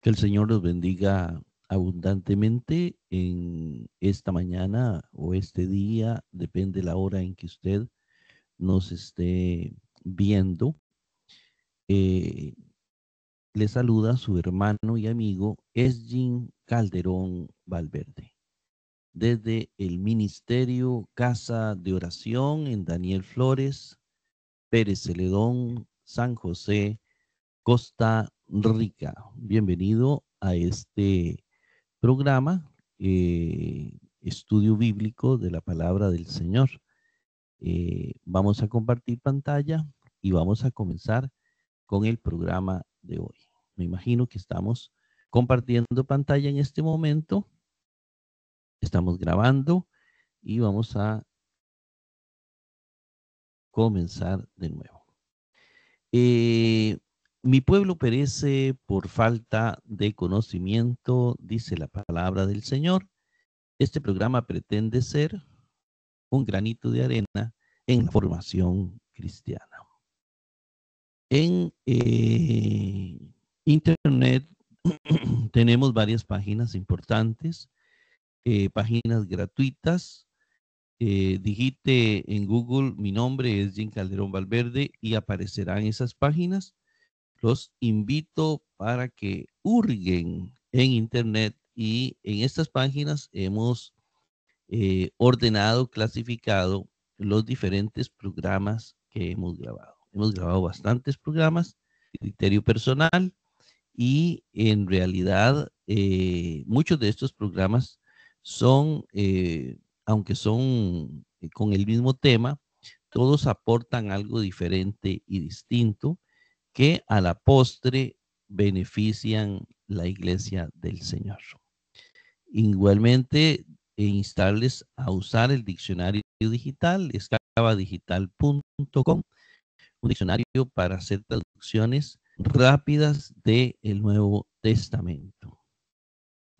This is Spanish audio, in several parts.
Que el Señor los bendiga abundantemente en esta mañana o este día, depende la hora en que usted nos esté viendo. Eh, le saluda su hermano y amigo Esjin Calderón Valverde, desde el Ministerio Casa de Oración en Daniel Flores, Pérez Celedón, San José, Costa Rica. Bienvenido a este programa, eh, estudio bíblico de la palabra del Señor. Eh, vamos a compartir pantalla y vamos a comenzar con el programa de hoy. Me imagino que estamos compartiendo pantalla en este momento. Estamos grabando y vamos a comenzar de nuevo. Eh, mi pueblo perece por falta de conocimiento, dice la palabra del Señor. Este programa pretende ser un granito de arena en la formación cristiana. En eh, Internet tenemos varias páginas importantes, eh, páginas gratuitas. Eh, digite en Google, mi nombre es Jim Calderón Valverde y aparecerán esas páginas los invito para que hurguen en internet y en estas páginas hemos eh, ordenado, clasificado los diferentes programas que hemos grabado. Hemos grabado bastantes programas, criterio personal, y en realidad eh, muchos de estos programas son, eh, aunque son con el mismo tema, todos aportan algo diferente y distinto que a la postre benefician la iglesia del Señor. Igualmente, eh, instarles a usar el diccionario digital, escabadigital.com, un diccionario para hacer traducciones rápidas del Nuevo Testamento.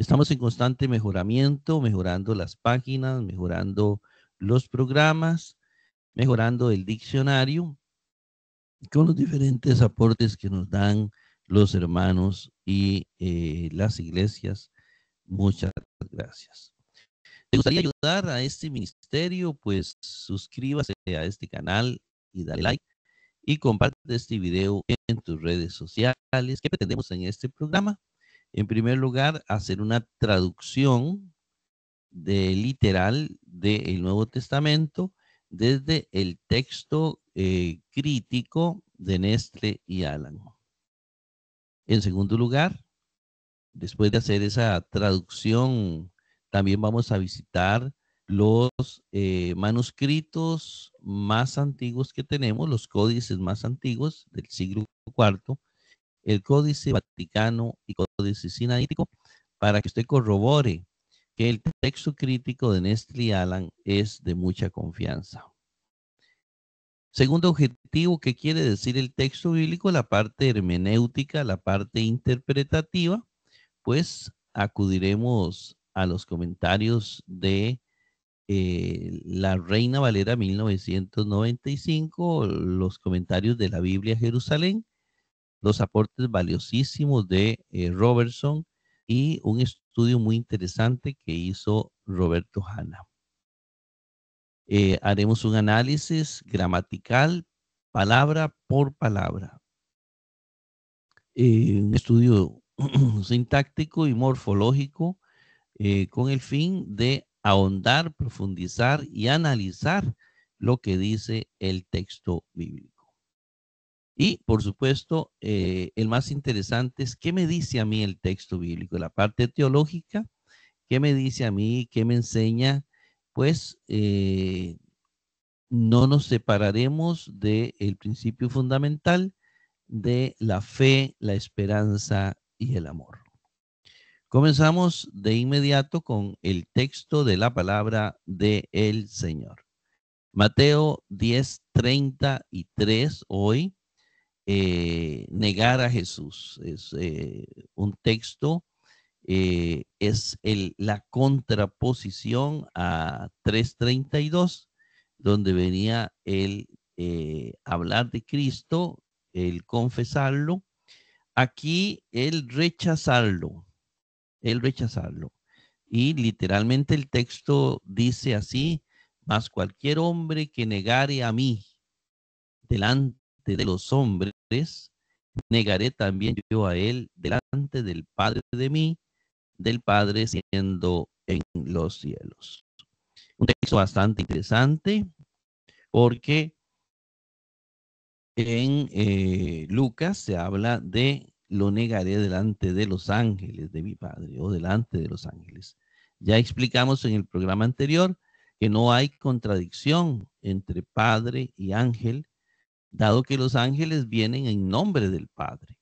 Estamos en constante mejoramiento, mejorando las páginas, mejorando los programas, mejorando el diccionario con los diferentes aportes que nos dan los hermanos y eh, las iglesias. Muchas gracias. ¿Te gustaría ayudar a este ministerio? Pues suscríbase a este canal y dale like y comparte este video en tus redes sociales. ¿Qué pretendemos en este programa? En primer lugar, hacer una traducción de literal del Nuevo Testamento desde el texto eh, crítico de Nestle y Alan. En segundo lugar, después de hacer esa traducción, también vamos a visitar los eh, manuscritos más antiguos que tenemos, los códices más antiguos del siglo IV, el Códice Vaticano y Códice Sinaítico, para que usted corrobore que el texto crítico de Nestle y Alan es de mucha confianza. Segundo objetivo, que quiere decir el texto bíblico? La parte hermenéutica, la parte interpretativa. Pues acudiremos a los comentarios de eh, la Reina Valera 1995, los comentarios de la Biblia Jerusalén, los aportes valiosísimos de eh, Robertson y un estudio muy interesante que hizo Roberto Hanna. Eh, haremos un análisis gramatical palabra por palabra. Eh, un estudio sintáctico y morfológico eh, con el fin de ahondar, profundizar y analizar lo que dice el texto bíblico. Y, por supuesto, el más interesante es qué me dice a mí el texto bíblico, la parte teológica, qué me dice a mí, qué me enseña, pues eh, no nos separaremos del principio fundamental de la fe, la esperanza y el amor. Comenzamos de inmediato con el texto de la palabra de el Señor. Mateo 10, 33 hoy, eh, negar a Jesús. Es eh, un texto eh, es el, la contraposición a 332, donde venía el eh, hablar de Cristo, el confesarlo. Aquí el rechazarlo, el rechazarlo. Y literalmente el texto dice así, mas cualquier hombre que negare a mí delante de los hombres, negaré también yo a él delante del Padre de mí del Padre siendo en los cielos. Un texto bastante interesante porque en eh, Lucas se habla de lo negaré delante de los ángeles de mi Padre o delante de los ángeles. Ya explicamos en el programa anterior que no hay contradicción entre Padre y Ángel, dado que los ángeles vienen en nombre del Padre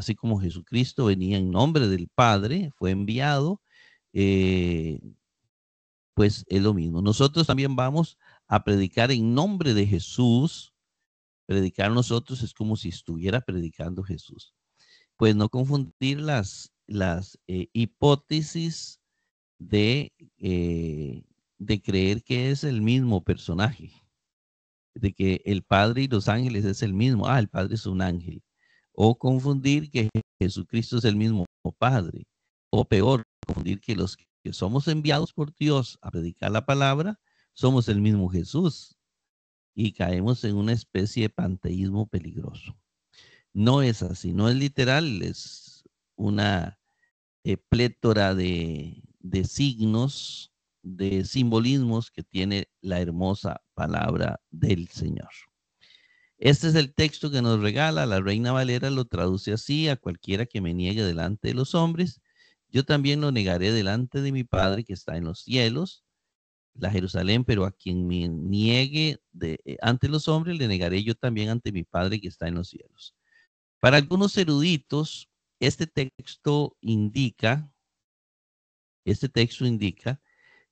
así como Jesucristo venía en nombre del Padre, fue enviado, eh, pues es lo mismo. Nosotros también vamos a predicar en nombre de Jesús. Predicar nosotros es como si estuviera predicando Jesús. Pues no confundir las, las eh, hipótesis de, eh, de creer que es el mismo personaje, de que el Padre y los ángeles es el mismo. Ah, el Padre es un ángel o confundir que Jesucristo es el mismo Padre, o peor, confundir que los que somos enviados por Dios a predicar la palabra somos el mismo Jesús y caemos en una especie de panteísmo peligroso. No es así, no es literal, es una eh, plétora de signos, de simbolismos que tiene la hermosa palabra del Señor. Este es el texto que nos regala, la Reina Valera lo traduce así, a cualquiera que me niegue delante de los hombres, yo también lo negaré delante de mi Padre que está en los cielos, la Jerusalén, pero a quien me niegue de, eh, ante los hombres, le negaré yo también ante mi Padre que está en los cielos. Para algunos eruditos, este texto indica, este texto indica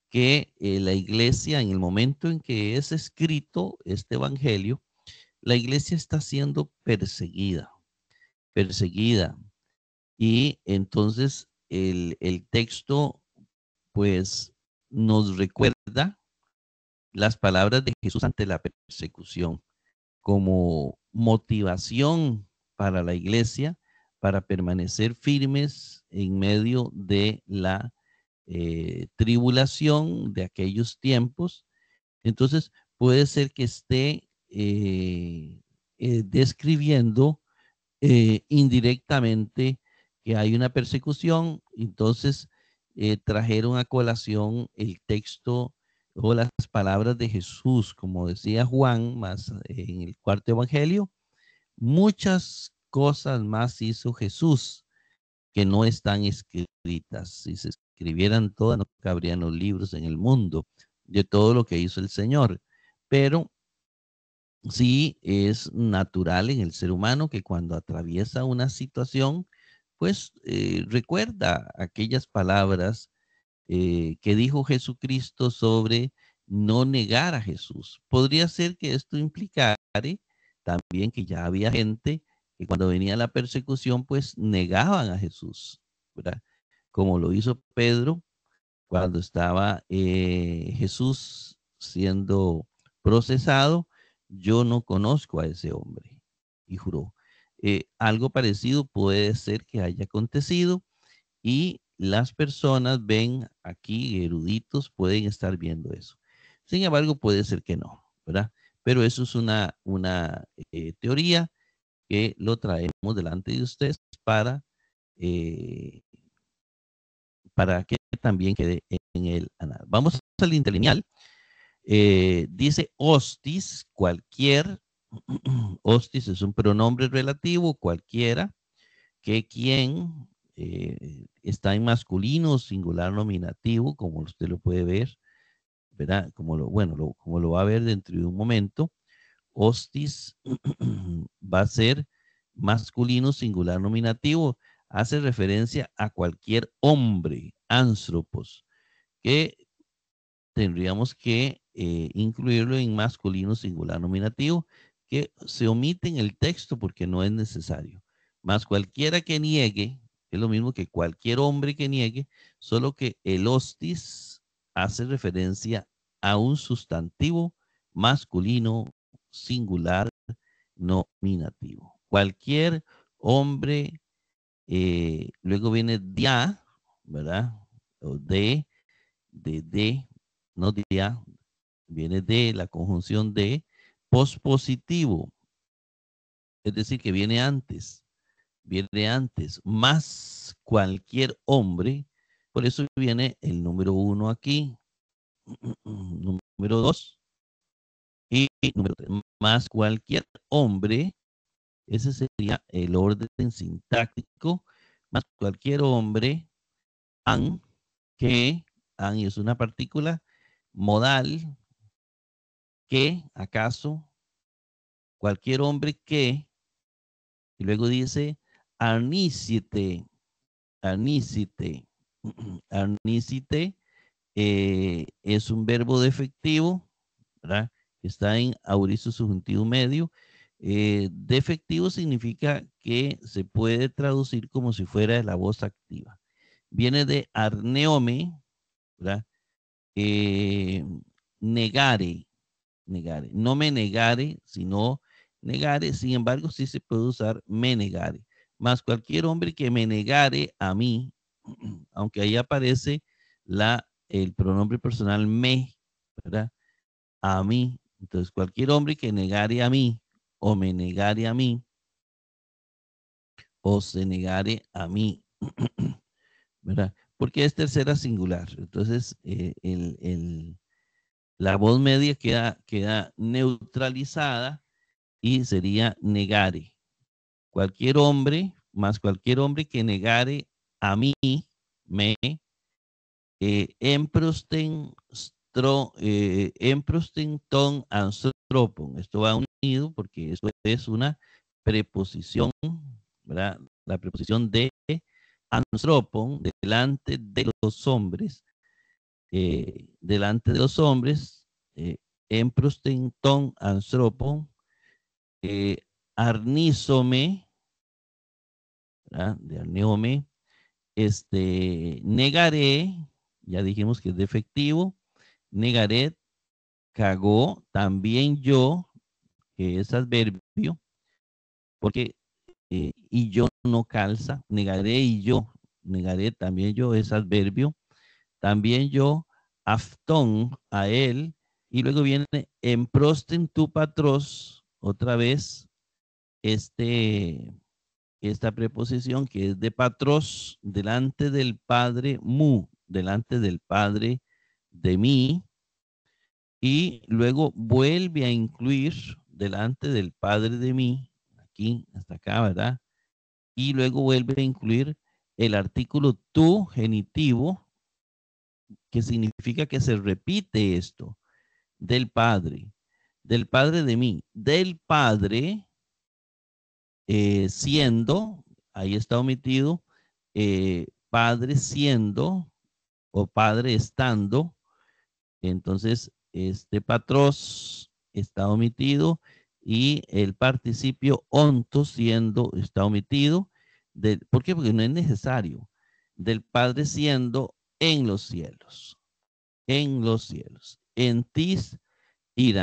que eh, la iglesia en el momento en que es escrito este evangelio, la iglesia está siendo perseguida, perseguida. Y entonces el, texto pues nos recuerda las palabras de Jesús ante la persecución como motivación para la iglesia para permanecer firmes en medio de la eh, tribulación de aquellos tiempos. Entonces puede ser que esté eh, eh, describiendo eh, indirectamente que hay una persecución, entonces trajeron a colación el texto o las palabras de Jesús, como decía Juan más en el cuarto evangelio, muchas cosas más hizo Jesús que no están escritas. Si se escribieran todas, no cabrían los libros en el mundo de todo lo que hizo el Señor. Pero sí es natural en el ser humano que cuando atraviesa una situación, pues eh, recuerda aquellas palabras eh, que dijo Jesucristo sobre no negar a Jesús. Podría ser que esto implicare también que ya había gente que cuando venía la persecución, pues negaban a Jesús, ¿verdad? Como lo hizo Pedro cuando estaba eh, Jesús siendo procesado, yo no conozco a ese hombre. Y juró. Eh, algo parecido puede ser que haya acontecido y las personas ven aquí, eruditos, pueden estar viendo eso. Sin embargo, puede ser que no, ¿verdad? Pero eso es una, una eh, teoría que lo traemos delante de ustedes para, eh, para que también quede en el análisis. Vamos al interlineal. Eh, dice hostis, cualquier, hostis es un pronombre relativo, cualquiera, que quien eh, está en masculino, singular nominativo, como usted lo puede ver, ¿verdad? Como lo, bueno, como lo va a ver dentro de un momento, hostis va a ser masculino, singular nominativo, hace referencia a cualquier hombre, ántropos, que tendríamos que eh, incluirlo en masculino singular nominativo, que se omite en el texto porque no es necesario. Más cualquiera que niegue, es lo mismo que cualquier hombre que niegue, solo que el hostis hace referencia a un sustantivo masculino singular nominativo. Cualquier hombre, eh, luego viene dia, ¿verdad? O de, de, de, no dia, viene de la conjunción de pospositivo, es decir, que viene antes, viene antes, más cualquier hombre, por eso viene el número uno aquí, número dos, y más cualquier hombre, ese sería el orden sintáctico, más cualquier hombre, an, que, an es una partícula modal, que acaso cualquier hombre que, y luego dice, arnícite, arnícite, arnícite eh, es un verbo defectivo, ¿verdad? Que está en aurizo subjuntivo medio. Eh, defectivo significa que se puede traducir como si fuera la voz activa. Viene de arneome, ¿verdad? Eh, negare, negare. No me negare, sino negare. Sin embargo, sí se puede usar me negare. Más cualquier hombre que me negare a mí, aunque ahí aparece la, el pronombre personal me, ¿verdad? A mí. Entonces, cualquier hombre que negare a mí o me negare a mí o se negare a mí, ¿verdad? Porque es tercera singular. Entonces, eh, el, el la voz media queda, queda neutralizada y sería negare. Cualquier hombre, más cualquier hombre que negare a mí, me, eh, en emprosten, eh, en Esto va unido porque esto es una preposición, ¿verdad? La preposición de anstropon, delante de los hombres, eh, delante de los hombres, eh, en prostentón antropo, eh, arnísome, de arneome, este, negaré, ya dijimos que es defectivo, negaré, cagó, también yo, que es adverbio, porque eh, y yo no calza, negaré y yo, negaré también yo es adverbio, también yo, aftón, a él, y luego viene en prosten tu patros, otra vez, este, esta preposición que es de patros, delante del padre mu, delante del padre de mí, y luego vuelve a incluir delante del padre de mí, aquí, hasta acá, ¿verdad? Y luego vuelve a incluir el artículo tu genitivo, que significa que se repite esto, del Padre, del Padre de mí, del Padre eh, siendo, ahí está omitido, eh, Padre siendo o Padre estando, entonces este patros está omitido y el participio onto siendo está omitido. ¿Por qué? Porque no es necesario. Del Padre siendo en los cielos, en los cielos, en Tis y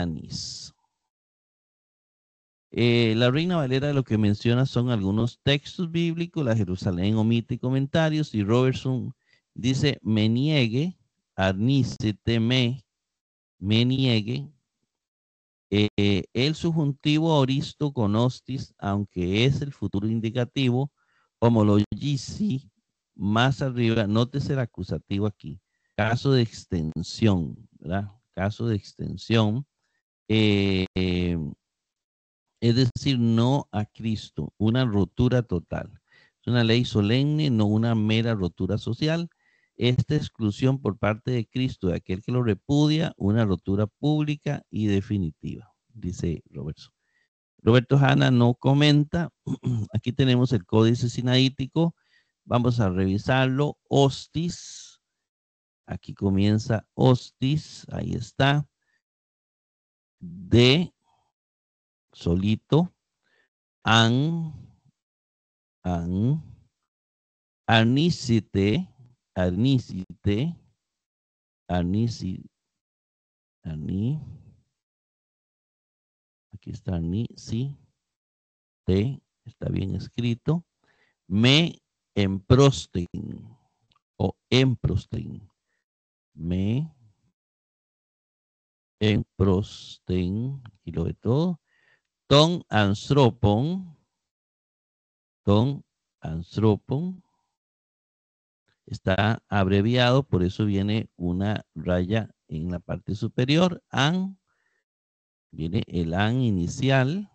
eh, la Reina Valera lo que menciona son algunos textos bíblicos, la Jerusalén omite comentarios y Robertson dice, me niegue, arnice, teme, me niegue, eh, el subjuntivo oristo con aunque es el futuro indicativo, homologici, más arriba, nótese ser acusativo aquí, caso de extensión, ¿verdad? Caso de extensión, eh, es decir, no a Cristo, una rotura total. Es una ley solemne, no una mera rotura social. Esta exclusión por parte de Cristo, de aquel que lo repudia, una rotura pública y definitiva, dice Roberto. Roberto Hanna no comenta, aquí tenemos el códice sinaítico, Vamos a revisarlo. Hostis. Aquí comienza hostis. Ahí está. De. Solito. An. An. Anícite. Anícite. Anícite. Aní. Aquí está ni, te, está bien escrito. Me Emprostin o Emprostin. Me Emprostin y lo de todo. Ton Anthropon. Ton Anthropon. Está abreviado, por eso viene una raya en la parte superior. An. Viene el an inicial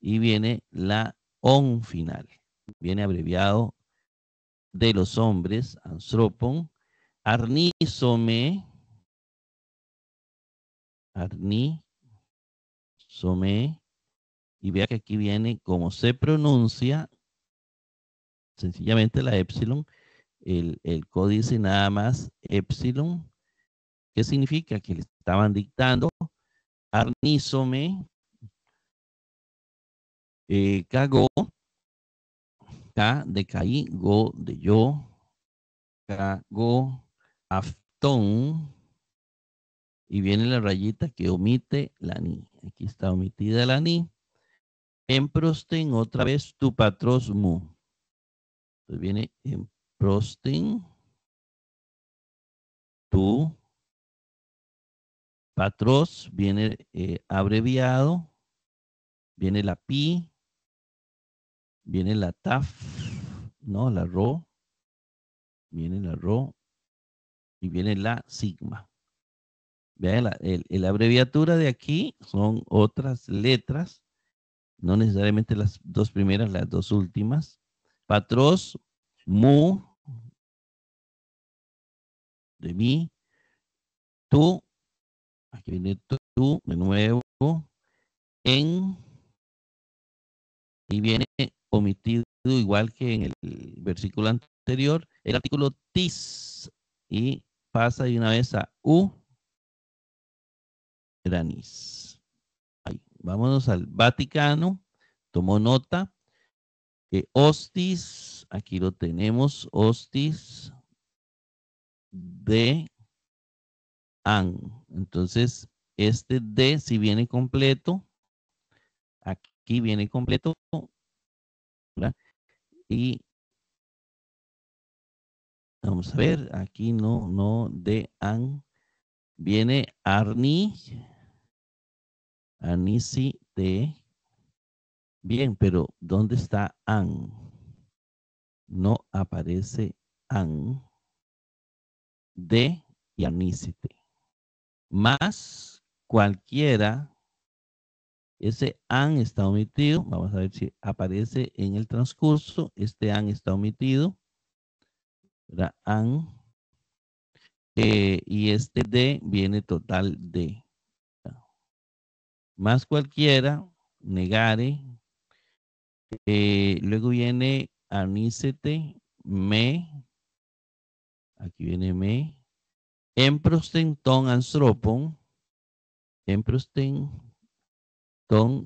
y viene la on final viene abreviado de los hombres, anthropon, arnisome, arnisome, y vea que aquí viene como se pronuncia, sencillamente la epsilon, el, el códice nada más epsilon, ¿qué significa? Que le estaban dictando arnisome, cagó, eh, K de caí, go de yo, K, go, aftón, y viene la rayita que omite la ni. Aquí está omitida la ni. Emprosten, otra vez, tu patros mu. Entonces viene emprosten, tu patros, viene eh, abreviado, viene la pi, Viene la TAF, ¿no? La RO. Viene la RO. Y viene la sigma. Vean, la, el, abreviatura de aquí son otras letras. No necesariamente las dos primeras, las dos últimas. Patros, mu, de mí, Tu. aquí viene tu. de nuevo, en, y viene omitido, igual que en el versículo anterior, el artículo tis y pasa de una vez a u granis. Ahí, vámonos al Vaticano, tomó nota. que hostis, aquí lo tenemos, hostis de an. Entonces, este de, si viene completo, aquí viene completo, y vamos a ver, aquí no, no, de an. Viene Arni, Anisi de. Bien, pero ¿dónde está an? No aparece an de y anisite Más cualquiera ese han está omitido. Vamos a ver si aparece en el transcurso. Este han está omitido. ¿verdad? Han. Eh, y este de viene total de. Más cualquiera, negare. Eh, luego viene anícete, me. Aquí viene me. Emprosten ton En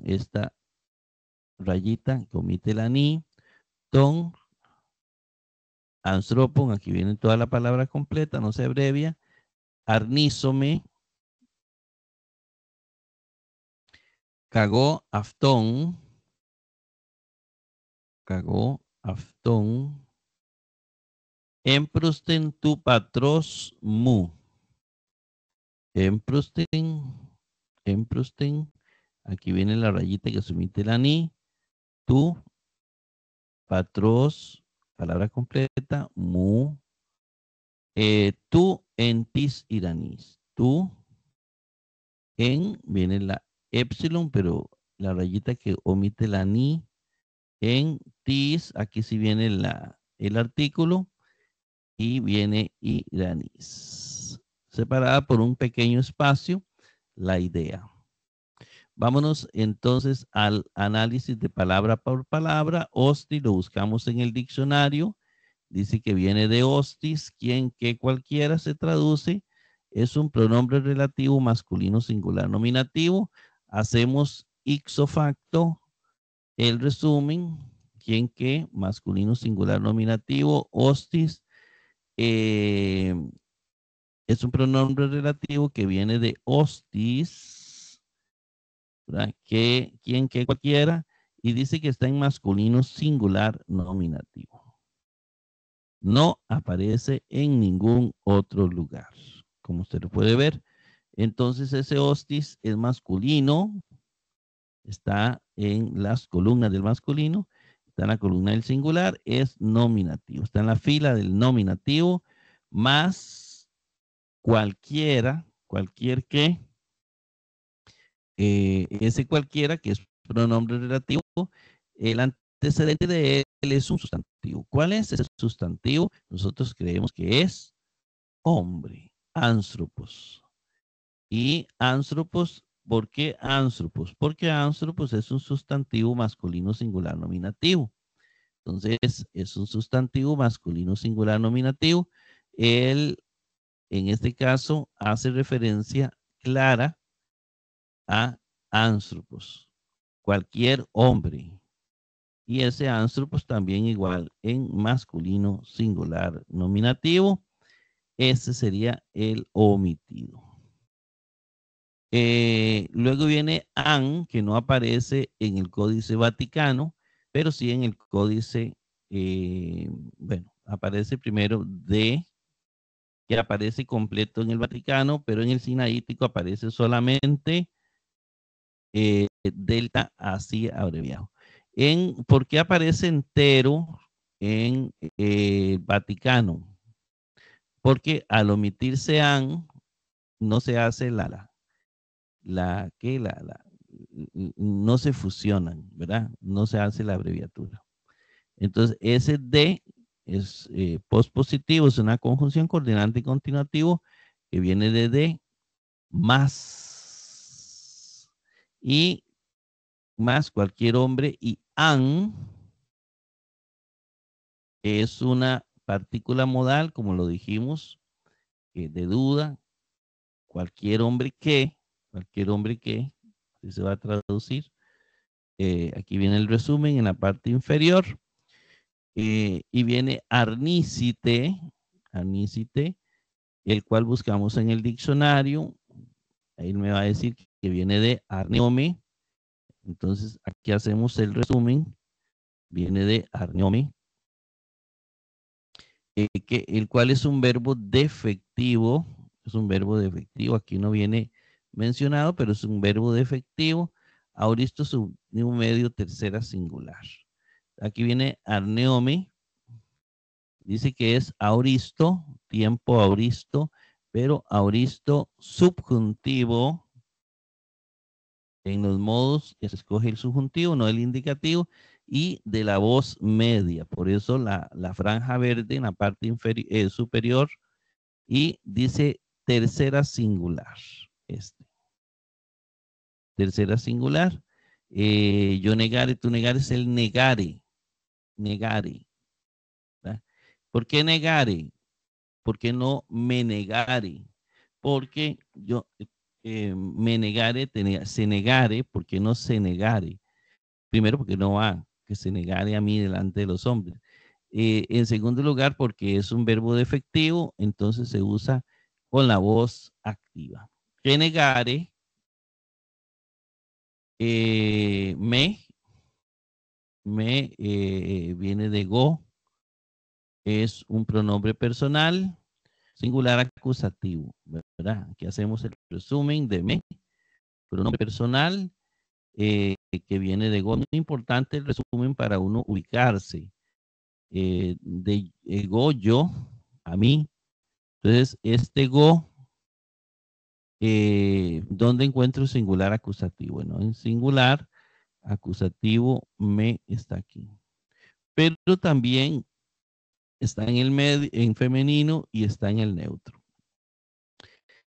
esta rayita, comite la ni, ton, anthropon, aquí viene toda la palabra completa, no se abrevia, arnísome, cagó aftón, cagó aftón, emprusten tu patros mu, emprusten, emprusten Aquí viene la rayita que omite la ni. Tu, patros, palabra completa, mu. Eh, tu en tis Tu en, viene la epsilon, pero la rayita que omite la ni. En tis, aquí sí viene la, el artículo y viene iranis. Separada por un pequeño espacio, la idea. Vámonos entonces al análisis de palabra por palabra. hosti lo buscamos en el diccionario. Dice que viene de hostis, quien, que, cualquiera se traduce. Es un pronombre relativo masculino singular nominativo. Hacemos ixofacto. el resumen. Quien, que, masculino singular nominativo, hostis. Eh, es un pronombre relativo que viene de hostis ¿verdad? Que, quien, que, cualquiera, y dice que está en masculino singular nominativo. No aparece en ningún otro lugar, como usted lo puede ver. Entonces ese hostis es masculino, está en las columnas del masculino, está en la columna del singular, es nominativo, está en la fila del nominativo, más cualquiera, cualquier que, eh, ese cualquiera, que es pronombre relativo, el antecedente de él es un sustantivo. ¿Cuál es ese sustantivo? Nosotros creemos que es hombre, anthropos. Y anthropos, ¿por qué antropos? Porque anthropos es un sustantivo masculino singular nominativo. Entonces, es un sustantivo masculino singular nominativo. Él, en este caso, hace referencia clara a Anthropos, cualquier hombre. Y ese Anthropos también igual en masculino singular nominativo. Ese sería el omitido. Eh, luego viene an, que no aparece en el Códice Vaticano, pero sí en el Códice, eh, bueno, aparece primero de, que aparece completo en el Vaticano, pero en el Sinaítico aparece solamente eh, delta así abreviado. En, ¿Por qué aparece entero en eh, Vaticano? Porque al omitirse AN, no se hace la, la, la, que la, la, no se fusionan, ¿verdad? No se hace la abreviatura. Entonces, ese D es eh, pospositivo, es una conjunción coordinante y continuativo que viene de D más y más cualquier hombre y an es una partícula modal, como lo dijimos, eh, de duda, cualquier hombre que, cualquier hombre que, se va a traducir. Eh, aquí viene el resumen en la parte inferior. Eh, y viene arnícite, arnícite, el cual buscamos en el diccionario. Ahí me va a decir que viene de arneomi. Entonces, aquí hacemos el resumen. Viene de arneomi. Eh, el cual es un verbo defectivo. Es un verbo defectivo. Aquí no viene mencionado, pero es un verbo defectivo. Auristo un medio tercera singular. Aquí viene Arneomi. Dice que es Auristo, tiempo Auristo, pero Auristo subjuntivo en los modos se escoge el subjuntivo, no el indicativo, y de la voz media. Por eso la, franja verde en la parte eh, superior y dice tercera singular. Este. Tercera singular. Eh, yo negare, tú negares es el negare. Negare. ¿Por qué negare? ¿Por qué no me negare? Porque yo, eh, me negare, se negare, porque no se negare. Primero, porque no va, que se negare a mí delante de los hombres. Eh, en segundo lugar, porque es un verbo defectivo, entonces se usa con la voz activa. Que negare, eh, me, me viene de go, es un pronombre personal singular acusativo, ¿verdad? Aquí hacemos el resumen de me, pronombre personal, eh, que viene de go. Muy importante el resumen para uno ubicarse. Eh, de eh, go, yo, a mí. Entonces, este go, ¿dónde encuentro singular acusativo? Bueno, en singular acusativo me está aquí. Pero también está en el en femenino y está en el neutro.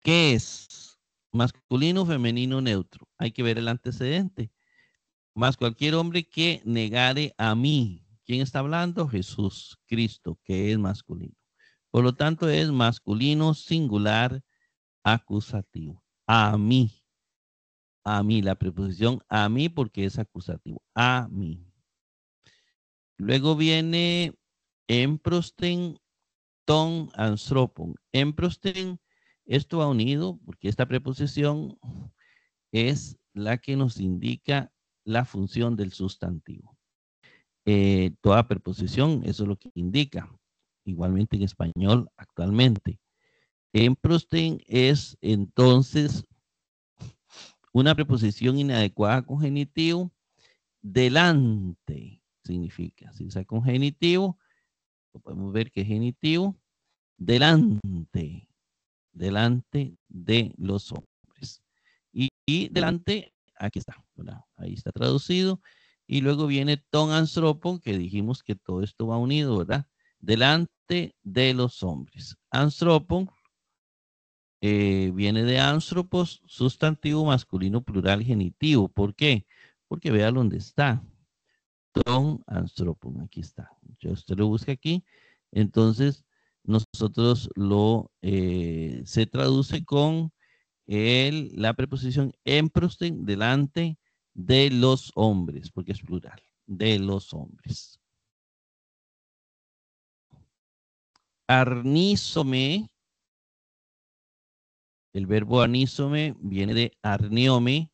¿Qué es? Masculino, femenino, neutro. Hay que ver el antecedente. Más cualquier hombre que negare a mí. ¿Quién está hablando? Jesús, Cristo, que es masculino. Por lo tanto, es masculino, singular, acusativo. A mí. A mí, la preposición a mí porque es acusativo. A mí. Luego viene Emprosten ton En Emprosten, esto va unido porque esta preposición es la que nos indica la función del sustantivo. Eh, toda preposición, eso es lo que indica. Igualmente en español actualmente. Emprosten es entonces una preposición inadecuada con genitivo. Delante significa, si es con genitivo, podemos ver que es genitivo, delante, delante de los hombres. Y, delante, aquí está, ahí está traducido. Y luego viene ton anthropon, que dijimos que todo esto va unido, ¿verdad? Delante de los hombres. Anthropon eh, viene de anthropos, sustantivo masculino plural genitivo. ¿Por qué? Porque vea dónde está, Don Anstropum, aquí está. Yo usted lo busca aquí. Entonces, nosotros lo eh, se traduce con la preposición en emprosten delante de los hombres, porque es plural, de los hombres. Arnísome, el verbo anísome viene de arniome,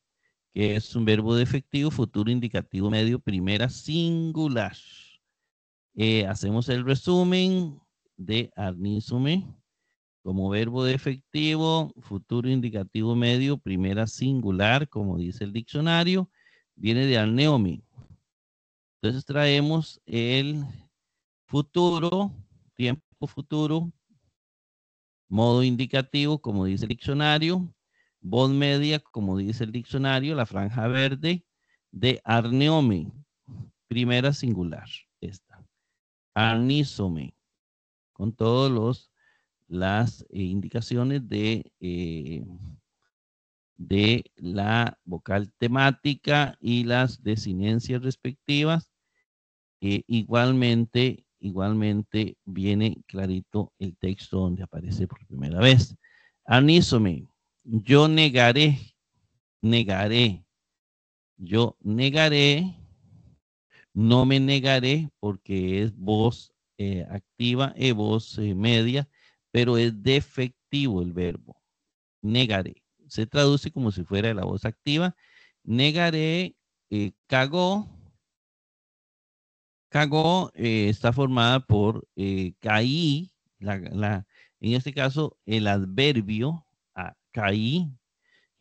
que es un verbo de efectivo, futuro indicativo medio, primera singular. Eh, hacemos el resumen de arnísume como verbo de efectivo, futuro indicativo medio, primera singular, como dice el diccionario, viene de arneomi. Entonces traemos el futuro, tiempo futuro, modo indicativo, como dice el diccionario, voz media, como dice el diccionario, la franja verde de arneome, primera singular, esta. Arnisome, con todos los las eh, indicaciones de, eh, de la vocal temática y las desinencias respectivas. igualmente, igualmente viene clarito el texto donde aparece por primera vez. arnisome yo negaré, negaré, yo negaré, no me negaré porque es voz eh, activa, y eh, voz eh, media, pero es defectivo el verbo, negaré. Se traduce como si fuera la voz activa, negaré, Cago, cagó, cagó está formada por caí, en este caso el adverbio, Caí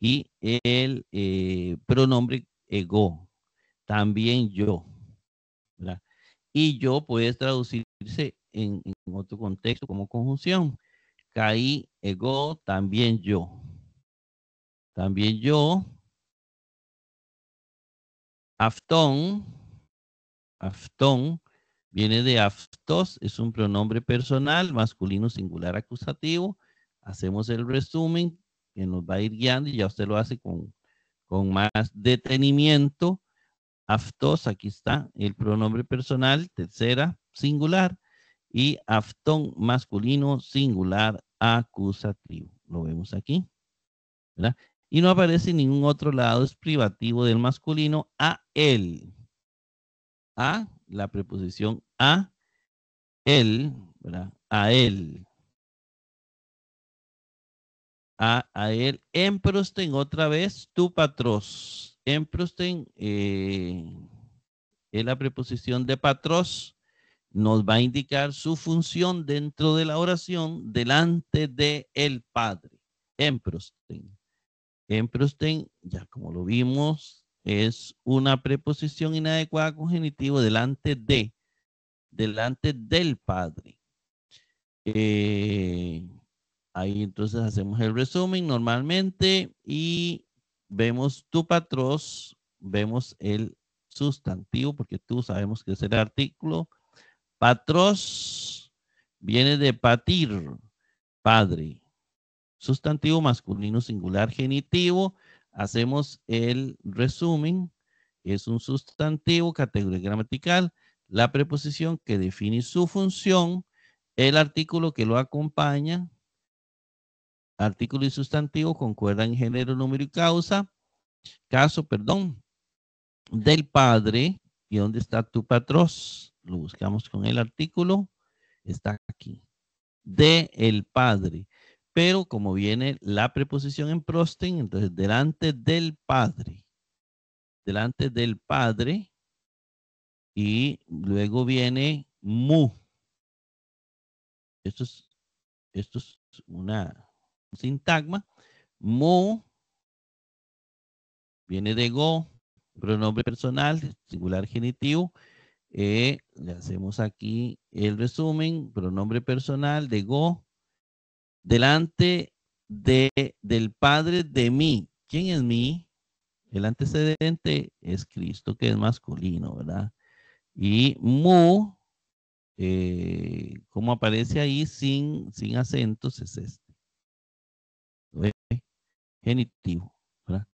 y el eh, pronombre ego, eh, también yo. Y yo puede traducirse en, otro contexto como conjunción. Caí, ego, eh, también yo. También yo. Aftón. Aftón viene de aftos, es un pronombre personal, masculino singular acusativo. Hacemos el resumen que nos va a ir guiando y ya usted lo hace con, con más detenimiento. Aftos, aquí está el pronombre personal, tercera, singular, y aftón masculino, singular, acusativo. Lo vemos aquí. Y no aparece en ningún otro lado, es privativo del masculino a él. A, la preposición a, él, ¿verdad? A él a, a él. Emprosten, otra vez, tu patros. Emprosten eh, es la preposición de patros. Nos va a indicar su función dentro de la oración delante de el Padre. Emprosten. Emprosten, ya como lo vimos, es una preposición inadecuada con genitivo delante de, delante del Padre. Eh, Ahí entonces hacemos el resumen normalmente y vemos tu patros, vemos el sustantivo, porque tú sabemos que es el artículo. Patros viene de patir, padre. Sustantivo masculino singular genitivo. Hacemos el resumen. Es un sustantivo, categoría gramatical. La preposición que define su función. El artículo que lo acompaña, artículo y sustantivo concuerdan en género, número y causa, caso, perdón, del padre, ¿y dónde está tu patrón Lo buscamos con el artículo, está aquí, de el padre. Pero como viene la preposición en prosten, entonces delante del padre, delante del padre, y luego viene mu. Esto esto es una, sintagma. Mu viene de go, pronombre personal, singular genitivo. E, le hacemos aquí el resumen, pronombre personal de go, delante de, del padre de mí. ¿Quién es mí? El antecedente es Cristo, que es masculino, ¿verdad? Y mu, eh, como aparece ahí sin, sin acentos, es este genitivo, ¿verdad?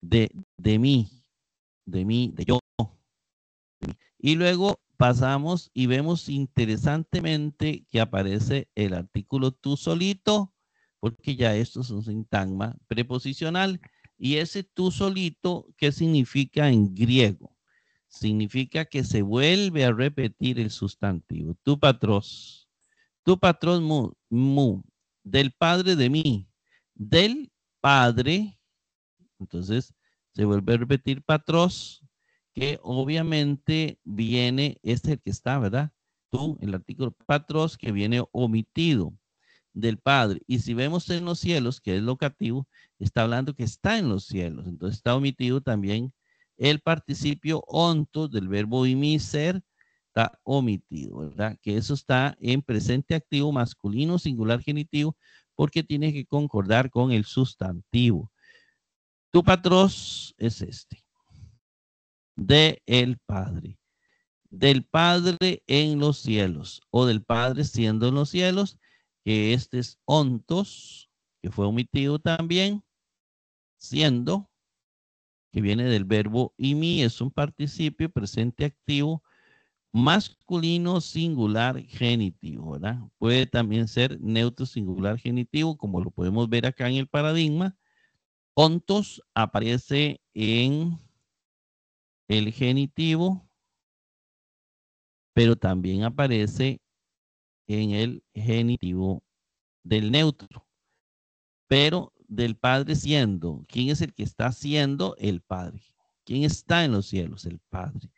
De, de mí, de mí, de yo. Y luego pasamos y vemos interesantemente que aparece el artículo tú solito, porque ya esto es un sintagma preposicional. Y ese tú solito, ¿qué significa en griego? Significa que se vuelve a repetir el sustantivo. tú patros, tu patrón mu, del padre de mí, del padre, entonces se vuelve a repetir patros, que obviamente viene, este es el que está, ¿verdad? Tú, el artículo patros, que viene omitido del Padre. Y si vemos en los cielos, que es locativo, está hablando que está en los cielos. Entonces está omitido también el participio onto del verbo imiser, está omitido, ¿verdad? Que eso está en presente activo masculino, singular, genitivo, porque tiene que concordar con el sustantivo. Tu patros es este, de el Padre, del Padre en los cielos, o del Padre siendo en los cielos, que este es ontos, que fue omitido también, siendo, que viene del verbo y mí, es un participio presente activo, masculino singular genitivo, ¿verdad? Puede también ser neutro singular genitivo, como lo podemos ver acá en el paradigma. Contos aparece en el genitivo, pero también aparece en el genitivo del neutro. Pero del Padre siendo, ¿quién es el que está siendo? El Padre. ¿Quién está en los cielos? El Padre.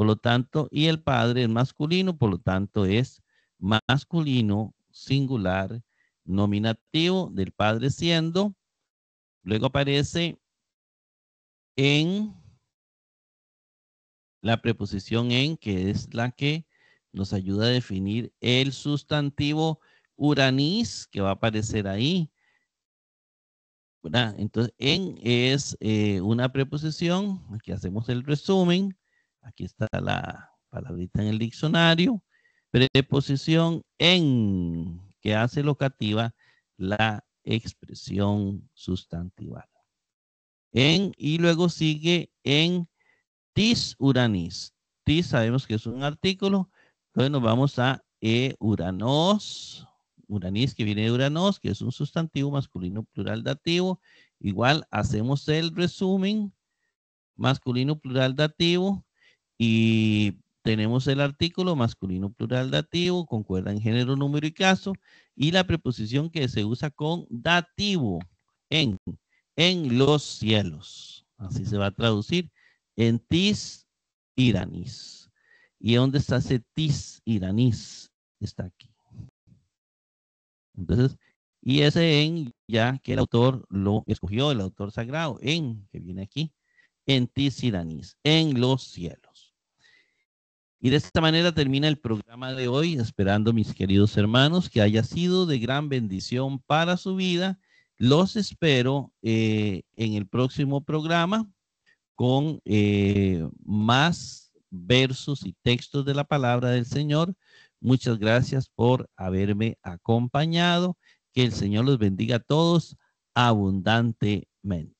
Por lo tanto, y el padre es masculino, por lo tanto es masculino singular nominativo del padre siendo. Luego aparece en la preposición en, que es la que nos ayuda a definir el sustantivo uranís, que va a aparecer ahí. Entonces, en es eh, una preposición, aquí hacemos el resumen, Aquí está la palabrita en el diccionario. Preposición en, que hace locativa la expresión sustantiva. En, y luego sigue en tis uranis. Tis sabemos que es un artículo. Entonces nos vamos a e uranos. Uranis que viene de uranos, que es un sustantivo masculino plural dativo. Igual hacemos el resumen masculino plural dativo y tenemos el artículo masculino, plural, dativo, concuerda en género, número y caso, y la preposición que se usa con dativo en, en los cielos. Así se va a traducir en tis iranis ¿Y dónde está ese tis iranís? Está aquí. Entonces, y ese en, ya que el autor lo escogió, el autor sagrado, en, que viene aquí, en tis iranís, en los cielos. Y de esta manera termina el programa de hoy, esperando mis queridos hermanos que haya sido de gran bendición para su vida. Los espero eh, en el próximo programa con eh, más versos y textos de la palabra del Señor. Muchas gracias por haberme acompañado. Que el Señor los bendiga a todos abundantemente.